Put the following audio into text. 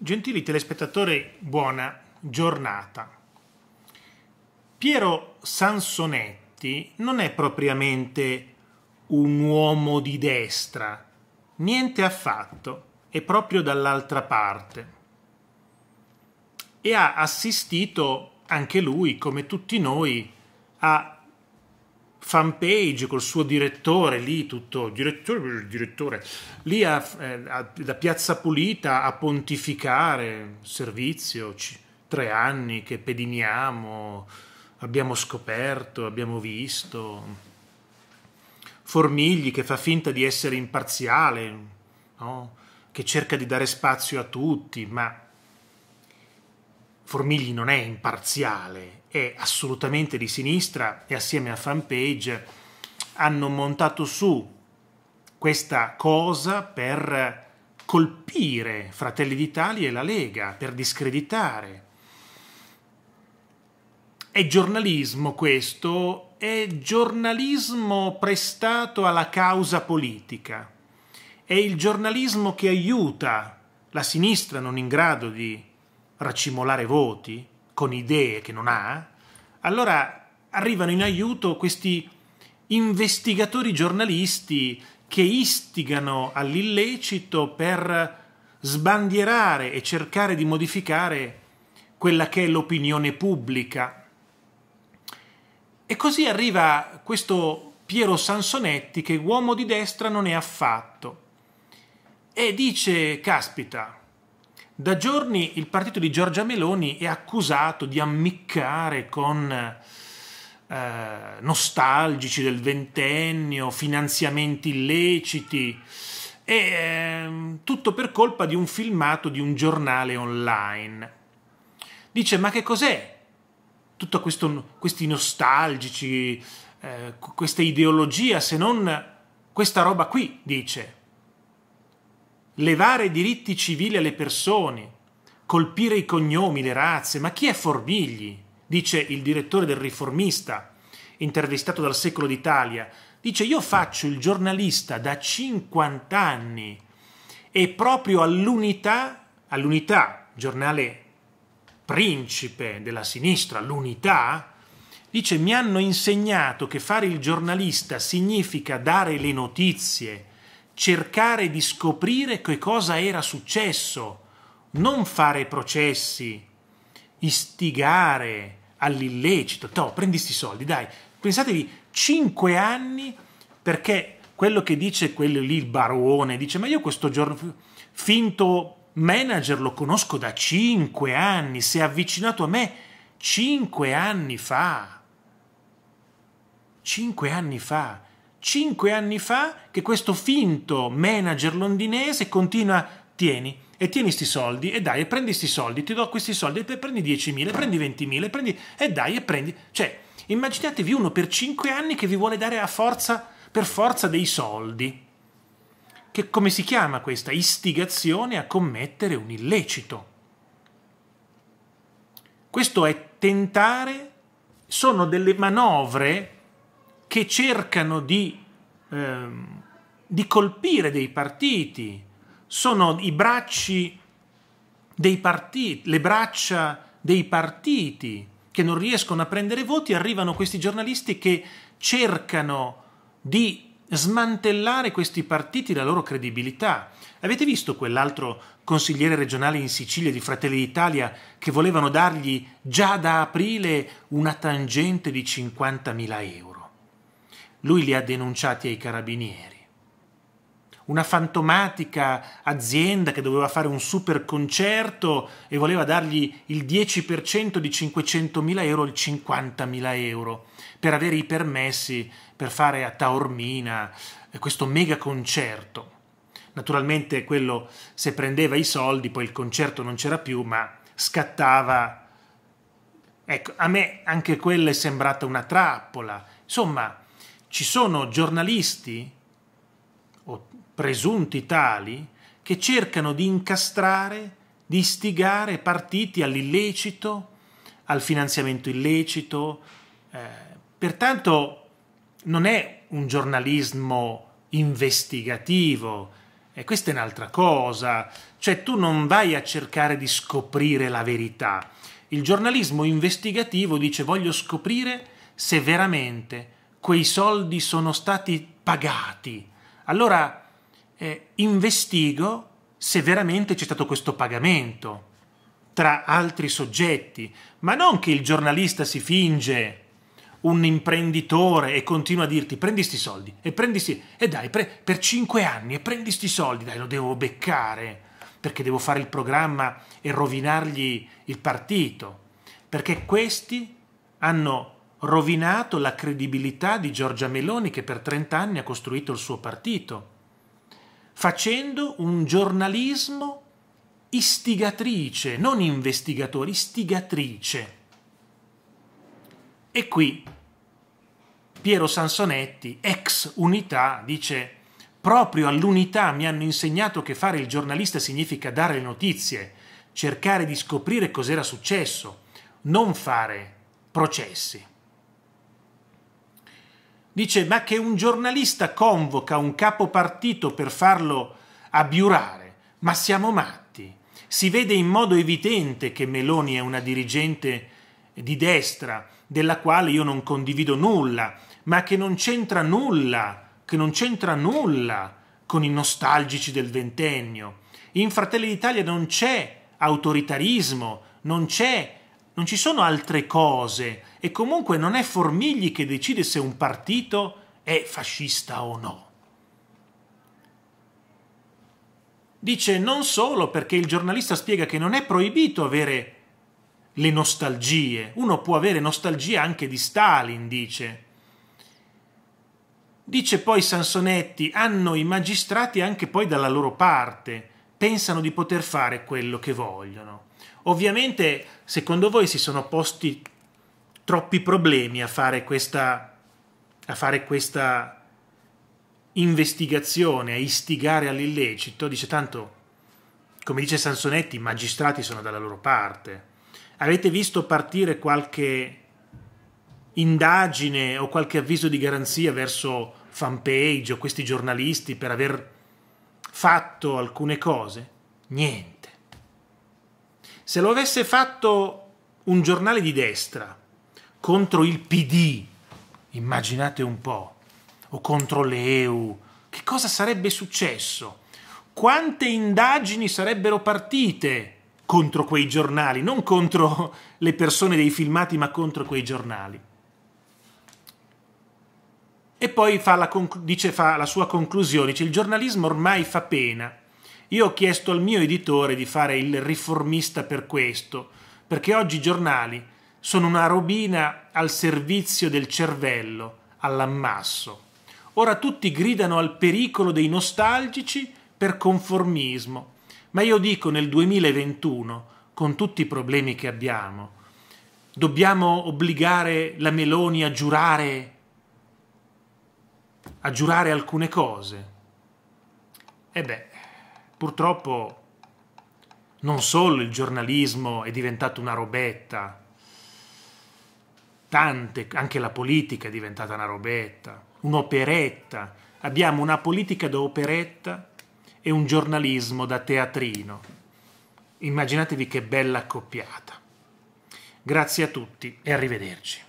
Gentili telespettatori, buona giornata. Piero Sansonetti non è propriamente un uomo di destra, niente affatto, è proprio dall'altra parte. E ha assistito anche lui, come tutti noi, a fanpage col suo direttore lì tutto direttore, direttore lì a, eh, a, da Piazza Pulita a pontificare servizio c- tre anni che pediniamo abbiamo scoperto abbiamo visto Formigli che fa finta di essere imparziale no? che cerca di dare spazio a tutti ma Formigli non è imparziale, è assolutamente di sinistra e assieme a Fanpage hanno montato su questa cosa per colpire Fratelli d'Italia e la Lega, per discreditare. È giornalismo questo, è giornalismo prestato alla causa politica, è il giornalismo che aiuta la sinistra non in grado di racimolare voti con idee che non ha, allora arrivano in aiuto questi investigatori giornalisti che istigano all'illecito per sbandierare e cercare di modificare quella che è l'opinione pubblica. E così arriva questo Piero Sansonetti che uomo di destra non è affatto e dice, caspita, da giorni il partito di Giorgia Meloni è accusato di ammiccare con eh, nostalgici del ventennio, finanziamenti illeciti e eh, tutto per colpa di un filmato di un giornale online. Dice ma che cos'è tutti questi nostalgici, eh, questa ideologia se non questa roba qui, dice levare i diritti civili alle persone, colpire i cognomi, le razze, ma chi è Formigli? Dice il direttore del Riformista, intervistato dal Secolo d'Italia. Dice io faccio il giornalista da 50 anni e proprio all'unità, all'unità, giornale principe della sinistra, l'unità, dice mi hanno insegnato che fare il giornalista significa dare le notizie, cercare di scoprire che cosa era successo, non fare processi, istigare all'illecito. No, prendi questi soldi, dai. Pensatevi, cinque anni perché quello che dice quello lì, il barone, dice ma io questo giorno finto manager lo conosco da cinque anni, si è avvicinato a me cinque anni fa. Cinque anni fa cinque anni fa che questo finto manager londinese continua, tieni, e tieni sti soldi, e dai, e prendi sti soldi, ti do questi soldi, e prendi 10.000, prendi 20.000, prendi, e dai, e prendi. Cioè, immaginatevi uno per cinque anni che vi vuole dare a forza, per forza dei soldi. Che come si chiama questa? Istigazione a commettere un illecito. Questo è tentare, sono delle manovre che cercano di, ehm, di colpire dei partiti, sono i bracci dei partiti, le braccia dei partiti che non riescono a prendere voti, arrivano questi giornalisti che cercano di smantellare questi partiti la loro credibilità. Avete visto quell'altro consigliere regionale in Sicilia di Fratelli d'Italia che volevano dargli già da aprile una tangente di 50.000 euro? lui li ha denunciati ai carabinieri. Una fantomatica azienda che doveva fare un super concerto e voleva dargli il 10% di 500.000 euro il 50.000 euro per avere i permessi per fare a Taormina eh, questo mega concerto. Naturalmente quello se prendeva i soldi, poi il concerto non c'era più, ma scattava. Ecco, a me anche quella è sembrata una trappola. Insomma, ci sono giornalisti o presunti tali che cercano di incastrare, di istigare partiti all'illecito, al finanziamento illecito. Eh, pertanto non è un giornalismo investigativo, e questa è un'altra cosa, cioè tu non vai a cercare di scoprire la verità. Il giornalismo investigativo dice voglio scoprire se veramente quei soldi sono stati pagati. Allora eh, investigo se veramente c'è stato questo pagamento tra altri soggetti, ma non che il giornalista si finge un imprenditore e continua a dirti prendi sti soldi e prendi sti e dai pre... per cinque anni e prendi sti soldi, dai lo devo beccare perché devo fare il programma e rovinargli il partito, perché questi hanno rovinato la credibilità di Giorgia Meloni che per 30 anni ha costruito il suo partito, facendo un giornalismo istigatrice, non investigatore, istigatrice. E qui Piero Sansonetti, ex unità, dice proprio all'unità mi hanno insegnato che fare il giornalista significa dare le notizie, cercare di scoprire cos'era successo, non fare processi. Dice, ma che un giornalista convoca un capo partito per farlo abbiurare. Ma siamo matti. Si vede in modo evidente che Meloni è una dirigente di destra, della quale io non condivido nulla, ma che non c'entra nulla, che non c'entra nulla con i nostalgici del ventennio. In Fratelli d'Italia non c'è autoritarismo, non c'è non ci sono altre cose e comunque non è Formigli che decide se un partito è fascista o no. Dice non solo perché il giornalista spiega che non è proibito avere le nostalgie, uno può avere nostalgia anche di Stalin, dice. Dice poi Sansonetti, hanno i magistrati anche poi dalla loro parte, pensano di poter fare quello che vogliono. Ovviamente, secondo voi si sono posti troppi problemi a fare questa, a fare questa investigazione, a istigare all'illecito? Dice tanto, come dice Sansonetti, i magistrati sono dalla loro parte. Avete visto partire qualche indagine o qualche avviso di garanzia verso fanpage o questi giornalisti per aver fatto alcune cose? Niente. Se lo avesse fatto un giornale di destra contro il PD, immaginate un po', o contro l'EU, che cosa sarebbe successo? Quante indagini sarebbero partite contro quei giornali, non contro le persone dei filmati, ma contro quei giornali? E poi fa la, conc- dice, fa la sua conclusione, dice il giornalismo ormai fa pena. Io ho chiesto al mio editore di fare il riformista per questo, perché oggi i giornali sono una robina al servizio del cervello, all'ammasso. Ora tutti gridano al pericolo dei nostalgici per conformismo, ma io dico nel 2021, con tutti i problemi che abbiamo, dobbiamo obbligare la Meloni a giurare a giurare alcune cose. E beh, purtroppo non solo il giornalismo è diventato una robetta, tante, anche la politica è diventata una robetta, un'operetta. Abbiamo una politica da operetta e un giornalismo da teatrino. Immaginatevi che bella accoppiata. Grazie a tutti e arrivederci.